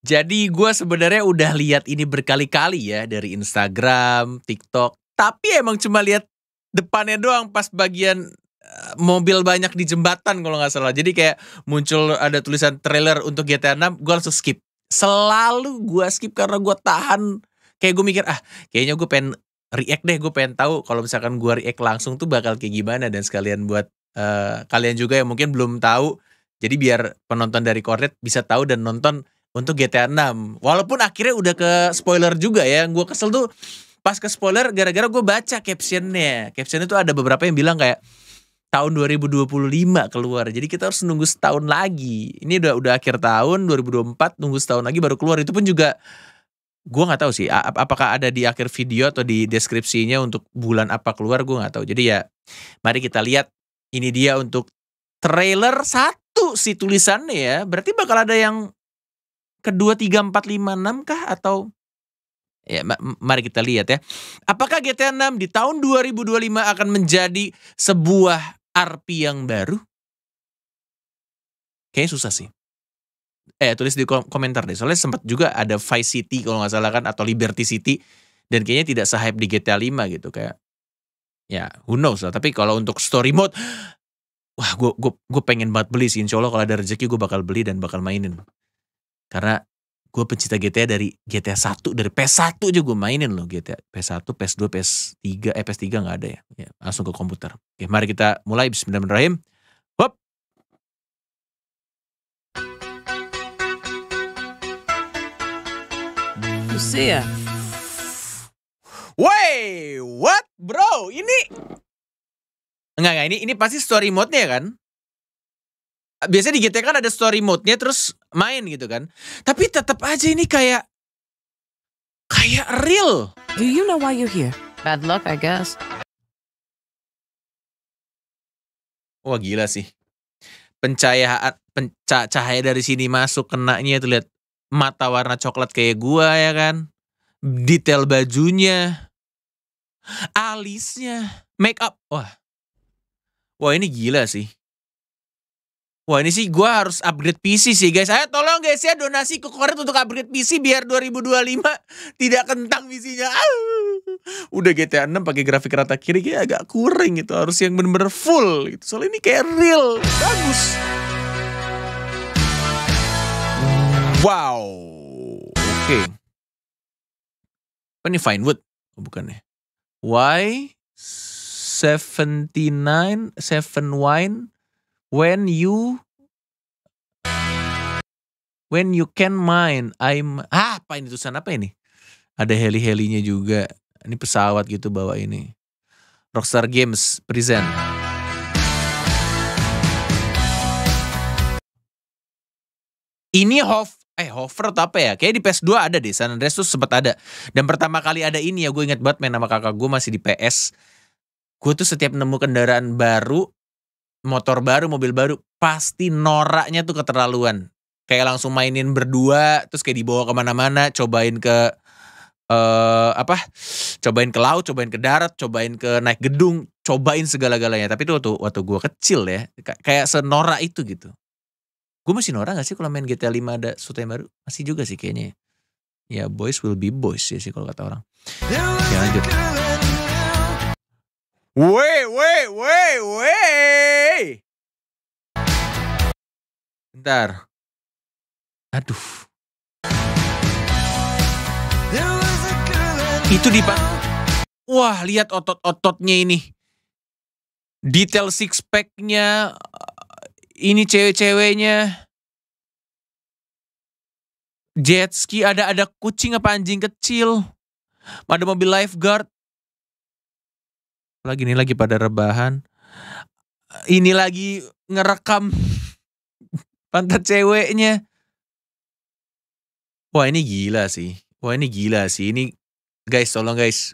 Jadi gue sebenarnya udah lihat ini berkali-kali ya dari Instagram, TikTok. Tapi emang cuma lihat depannya doang pas bagian eh, mobil banyak di jembatan kalau nggak salah. Jadi kayak muncul ada tulisan trailer untuk GTA 6, gue langsung skip. Selalu gue skip karena gue tahan. Kayak gue mikir, ah kayaknya gue pengen react deh, gue pengen tahu kalau misalkan gue react langsung tuh bakal kayak gimana. Dan sekalian buat uh, kalian juga yang mungkin belum tahu, jadi biar penonton dari Kornet bisa tahu dan nonton untuk GTA 6. Walaupun akhirnya udah ke spoiler juga ya. Yang gue kesel tuh pas ke spoiler gara-gara gue baca captionnya. Captionnya tuh ada beberapa yang bilang kayak tahun 2025 keluar. Jadi kita harus nunggu setahun lagi. Ini udah udah akhir tahun 2024 nunggu setahun lagi baru keluar. Itu pun juga gue nggak tahu sih ap apakah ada di akhir video atau di deskripsinya untuk bulan apa keluar gue nggak tahu. Jadi ya mari kita lihat ini dia untuk trailer satu si tulisannya ya. Berarti bakal ada yang kedua, tiga, empat, lima, enam kah atau Ya, ma mari kita lihat ya. Apakah GTA 6 di tahun 2025 akan menjadi sebuah RP yang baru? Kayaknya susah sih. Eh, tulis di komentar deh. Soalnya sempat juga ada Vice City kalau nggak salah kan, atau Liberty City. Dan kayaknya tidak sehype di GTA 5 gitu. Kayak, ya who knows lah. Tapi kalau untuk story mode, wah gue pengen banget beli sih. Insya Allah kalau ada rezeki gue bakal beli dan bakal mainin. Karena gue pencinta GTA dari GTA 1 dari PS1 aja gue mainin loh GTA PS1, PS2, PS3 eh PS3 gak ada ya. ya langsung ke komputer oke mari kita mulai Bismillahirrahmanirrahim Hop. Lucia ya? Wey, what bro? Ini Enggak, enggak, ini ini pasti story mode-nya kan? biasanya di GTA kan ada story mode-nya terus main gitu kan. Tapi tetap aja ini kayak kayak real. Do you know why you're here? Bad luck, I guess. Wah gila sih. Pencahayaan penca cahaya dari sini masuk kenanya itu lihat mata warna coklat kayak gua ya kan. Detail bajunya. Alisnya, make up. Wah. Wah ini gila sih. Wah ini sih gue harus upgrade PC sih guys. Ayo tolong guys ya donasi ke Korea untuk upgrade PC biar 2025 tidak kentang PC-nya. Ah. Udah GTA 6 pakai grafik rata kiri kayak agak kuring gitu. Harus yang bener-bener full gitu. Soalnya ini kayak real. Bagus. Wow. Oke. Okay. Apa ini wood? Oh, bukan ya. Why 79 7 wine when you when you can mind I'm ah, apa ini tulisan apa ini ada heli-helinya juga ini pesawat gitu bawa ini Rockstar Games present ini Hof eh hover atau apa ya? Kayak di PS2 ada deh, San Andreas tuh sempat ada. Dan pertama kali ada ini ya, gue inget banget main nama kakak gue masih di PS. Gue tuh setiap nemu kendaraan baru, motor baru, mobil baru, pasti noraknya tuh keterlaluan. Kayak langsung mainin berdua, terus kayak dibawa kemana-mana, cobain ke uh, apa? Cobain ke laut, cobain ke darat, cobain ke naik gedung, cobain segala-galanya. Tapi itu waktu, waktu gue kecil ya, kayak senora itu gitu. Gue masih norak gak sih kalau main GTA 5 ada sesuatu baru? Masih juga sih kayaknya. Ya. ya boys will be boys ya sih kalau kata orang. Ya lanjut. Wey, wey, wey, wey. Bentar. Aduh. Itu di pak. Wah, lihat otot-ototnya ini. Detail six pack-nya. Eh, ini cewek-ceweknya. Jet ski ada ada kucing apa anjing kecil. Ada mobil lifeguard lagi ini lagi pada rebahan ini lagi ngerekam pantat ceweknya wah ini gila sih wah ini gila sih ini guys tolong guys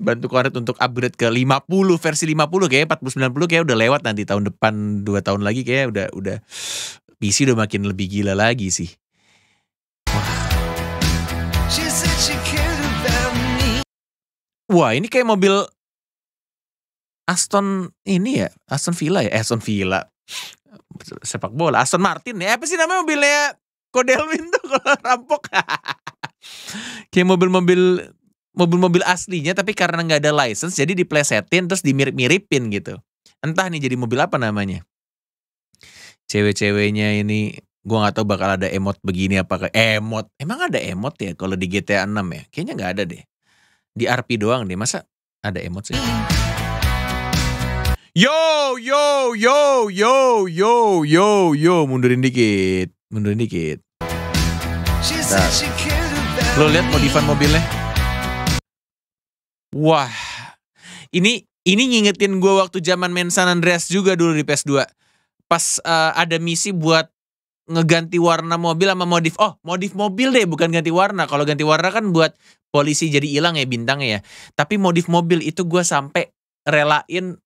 bantu Koret untuk upgrade ke 50 versi 50 kayak 4090 kayak udah lewat nanti tahun depan 2 tahun lagi kayak udah udah PC udah makin lebih gila lagi sih Wah ini kayak mobil Aston ini ya, Aston Villa ya, eh, Aston Villa. Sepak bola, Aston Martin ya. Apa sih namanya mobilnya Kodelwin tuh kalau rampok? Kayak mobil-mobil mobil-mobil aslinya tapi karena nggak ada license jadi diplesetin terus dimirip-miripin gitu. Entah nih jadi mobil apa namanya. Cewek-ceweknya ini gua nggak tahu bakal ada emot begini apa ke emot emang ada emot ya kalau di GTA 6 ya kayaknya nggak ada deh di RP doang deh masa ada emot sih Yo, yo, yo, yo, yo, yo, yo, mundurin dikit, mundurin dikit. Nah. Lo lihat modifan mobilnya? Wah, ini ini ngingetin gue waktu zaman main San Andreas juga dulu di PS2. Pas uh, ada misi buat ngeganti warna mobil sama modif. Oh, modif mobil deh, bukan ganti warna. Kalau ganti warna kan buat polisi jadi hilang ya bintangnya ya. Tapi modif mobil itu gue sampai relain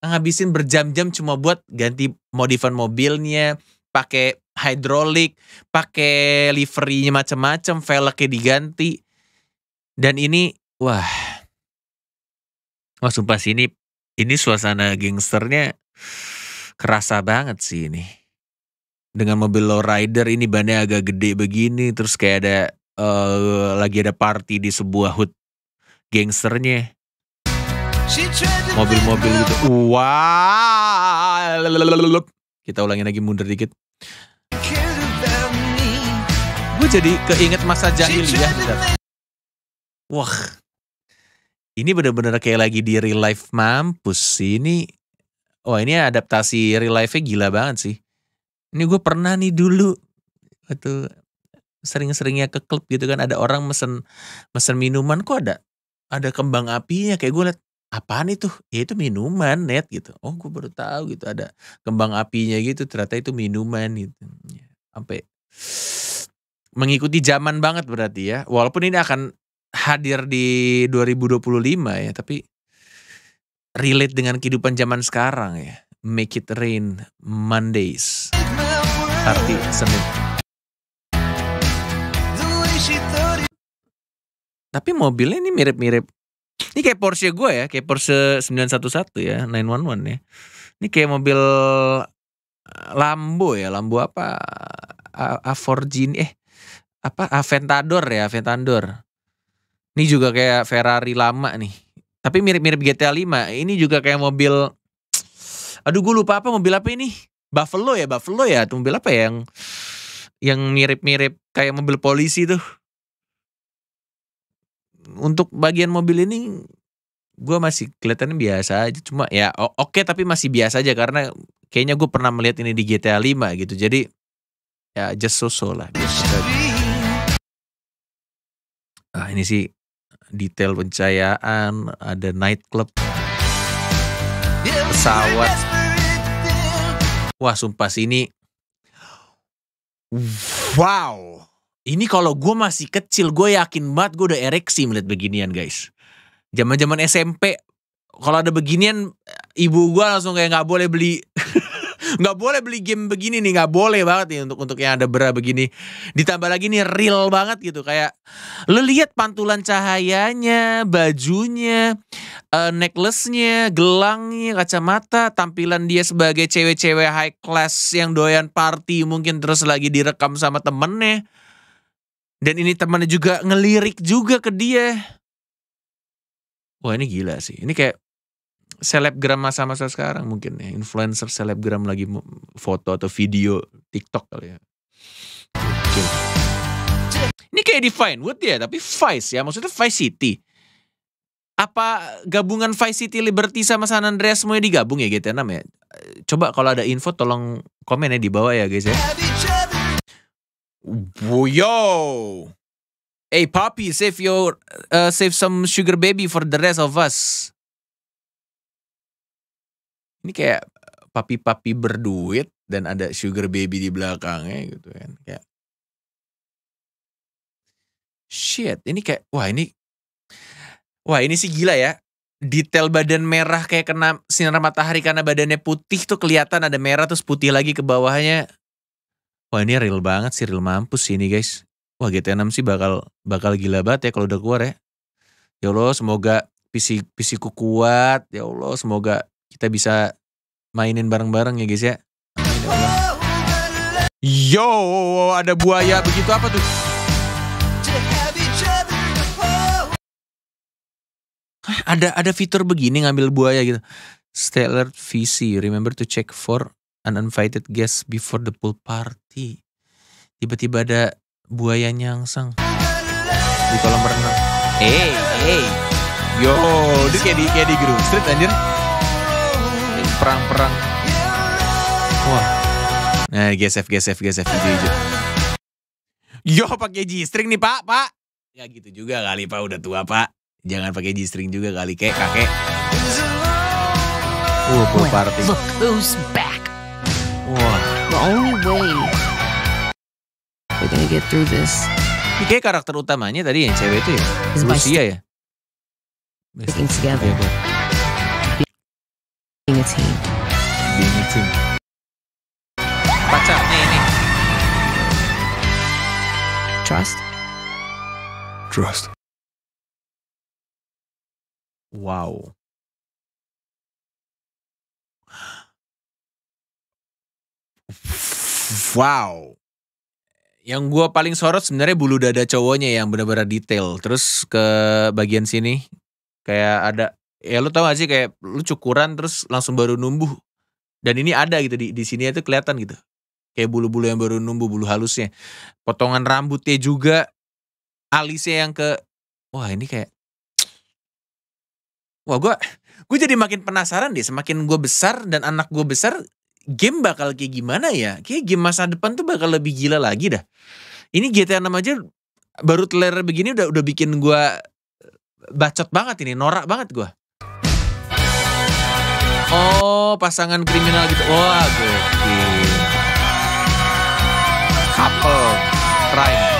ngabisin berjam-jam cuma buat ganti modifan mobilnya, pakai hidrolik, pakai liverinya macam-macam, velgnya diganti. Dan ini wah. Wah sumpah sih ini ini suasana gangsternya kerasa banget sih ini. Dengan mobil low rider ini bannya agak gede begini terus kayak ada uh, lagi ada party di sebuah hood gangsternya mobil-mobil gitu. Wah. Wow. Kita ulangi lagi mundur dikit. Gue jadi keinget masa ya. Wah. Ini bener-bener kayak lagi di real life mampus Ini Wah oh, ini adaptasi real life-nya gila banget sih. Ini gue pernah nih dulu waktu sering-seringnya ke klub gitu kan ada orang mesen mesen minuman kok ada ada kembang apinya kayak gue liat apaan itu? Ya itu minuman net gitu. Oh gue baru tahu gitu ada kembang apinya gitu. Ternyata itu minuman gitu. Ya, sampai mengikuti zaman banget berarti ya. Walaupun ini akan hadir di 2025 ya. Tapi relate dengan kehidupan zaman sekarang ya. Make it rain Mondays. Arti Senin. Tapi mobilnya ini mirip-mirip ini kayak Porsche gue ya, kayak Porsche 911 ya, 911 ya. Ini kayak mobil eh, Lambo ya, Lambo apa? A Aforgini, eh apa Aventador ya, Aventador. Ini juga kayak Ferrari lama nih. Tapi mirip-mirip GTA 5. Ini juga kayak mobil Aduh gue lupa apa mobil apa ini? Buffalo ya, Buffalo ya, atau mobil apa ya yang yang mirip-mirip kayak mobil polisi tuh untuk bagian mobil ini gue masih kelihatannya biasa aja cuma ya oke okay, tapi masih biasa aja karena kayaknya gue pernah melihat ini di GTA 5 gitu jadi ya just so so lah ah ini sih detail pencahayaan ada nightclub pesawat wah sumpah sih ini wow ini kalau gue masih kecil, gue yakin banget gue udah ereksi melihat beginian guys. Zaman-zaman SMP, kalau ada beginian, ibu gue langsung kayak nggak boleh beli nggak boleh beli game begini nih nggak boleh banget nih untuk untuk yang ada bra begini ditambah lagi nih real banget gitu kayak lo lihat pantulan cahayanya bajunya uh, necklace-nya gelangnya kacamata tampilan dia sebagai cewek-cewek high class yang doyan party mungkin terus lagi direkam sama temennya dan ini temannya juga ngelirik juga ke dia. Wah ini gila sih. Ini kayak selebgram masa-masa sekarang mungkin ya. Influencer selebgram lagi foto atau video TikTok kali ya. Ini kayak di Vinewood ya, tapi Vice ya. Maksudnya Vice City. Apa gabungan Vice City Liberty sama San Andreas semuanya digabung ya GT6 ya? Coba kalau ada info tolong komen ya di bawah ya guys ya. Yo! Hey, papi, save your uh, save some sugar baby for the rest of us. Ini kayak uh, papi-papi berduit dan ada sugar baby di belakangnya gitu kan. Kayak Shit, ini kayak wah ini wah ini sih gila ya. Detail badan merah kayak kena sinar matahari karena badannya putih tuh kelihatan ada merah terus putih lagi ke bawahnya Wah ini real banget sih, real mampus sih ini guys. Wah GTA 6 sih bakal bakal gila banget ya kalau udah keluar ya. Ya Allah semoga PC PC ku kuat. Ya Allah semoga kita bisa mainin bareng-bareng ya guys ya. Yo, ada buaya begitu apa tuh? Eh, ada ada fitur begini ngambil buaya gitu. Stellar VC, remember to check for uninvited guest before the pool party. Tiba-tiba ada buaya nyangsang di kolam renang. Hey, hey. Yo, itu kayak di, kayak di Groove Street anjir. Perang-perang. Wah. Nah, gesef, gesef, gesef, hijau-hijau. Yo, pakai G-string nih, Pak, Pak. Ya gitu juga kali, Pak. Udah tua, Pak. Jangan pakai G-string juga kali, kek, kakek. Uh, pool party. Look the only way we're gonna get through this. ¿Qué karakter utamanya tadi yang cewek itu ya? Rusia ya? Sticking together. Being a team. Being a team. Pacarnya ini. Trust. Trust. Wow. Wow. Yang gue paling sorot sebenarnya bulu dada cowoknya yang benar-benar detail. Terus ke bagian sini kayak ada ya lu tau gak sih kayak lu cukuran terus langsung baru numbuh dan ini ada gitu di di sini itu kelihatan gitu kayak bulu-bulu yang baru numbuh bulu halusnya potongan rambutnya juga alisnya yang ke wah ini kayak wah gue gue jadi makin penasaran deh semakin gue besar dan anak gue besar game bakal kayak gimana ya? Kayak game masa depan tuh bakal lebih gila lagi dah. Ini GTA 6 aja baru trailer begini udah udah bikin gua eh, bacot banget ini, norak banget gua. Oh, pasangan kriminal gitu. Wah, gue. Couple Crime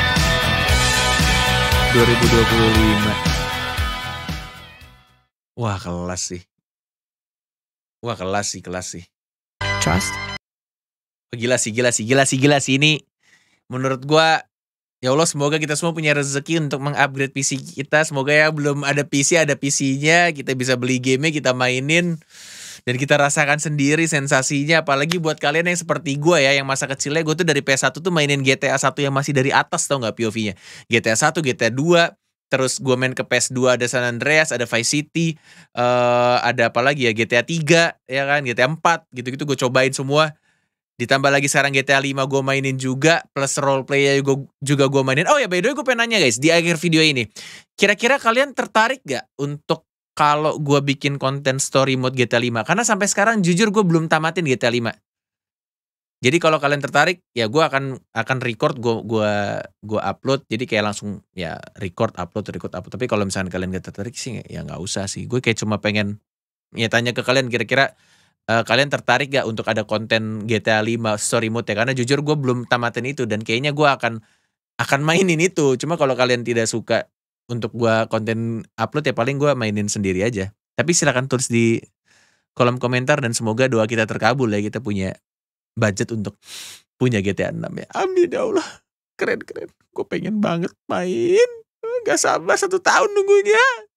2025. Wah, kelas sih. Wah, kelas sih, kelas sih. Trust. Oh, Gila sih, gila sih, gila sih, gila sih ini. Menurut gua Ya Allah semoga kita semua punya rezeki untuk mengupgrade PC kita. Semoga ya belum ada PC ada PC-nya, kita bisa beli game kita mainin dan kita rasakan sendiri sensasinya apalagi buat kalian yang seperti gue ya yang masa kecilnya gue tuh dari PS1 tuh mainin GTA 1 yang masih dari atas tau nggak POV-nya GTA 1 GTA 2 terus gue main ke PS2 ada San Andreas, ada Vice City, uh, ada apa lagi ya GTA 3 ya kan, GTA 4 gitu-gitu gue cobain semua. Ditambah lagi sekarang GTA 5 gue mainin juga plus role play juga juga gue mainin. Oh ya by the way gue pengen nanya guys di akhir video ini. Kira-kira kalian tertarik gak untuk kalau gue bikin konten story mode GTA 5? Karena sampai sekarang jujur gue belum tamatin GTA 5. Jadi kalau kalian tertarik, ya gue akan akan record, gue gua gua upload. Jadi kayak langsung ya record, upload, record, upload. Tapi kalau misalnya kalian gak tertarik sih, ya nggak usah sih. Gue kayak cuma pengen ya tanya ke kalian kira-kira uh, kalian tertarik gak untuk ada konten GTA 5 story mode ya? Karena jujur gue belum tamatin itu dan kayaknya gue akan akan mainin itu. Cuma kalau kalian tidak suka untuk gue konten upload ya paling gue mainin sendiri aja. Tapi silahkan tulis di kolom komentar dan semoga doa kita terkabul ya kita punya budget untuk punya GTA 6 ya. Amin ya Allah. Keren, keren. Gue pengen banget main. Gak sabar satu tahun nunggunya.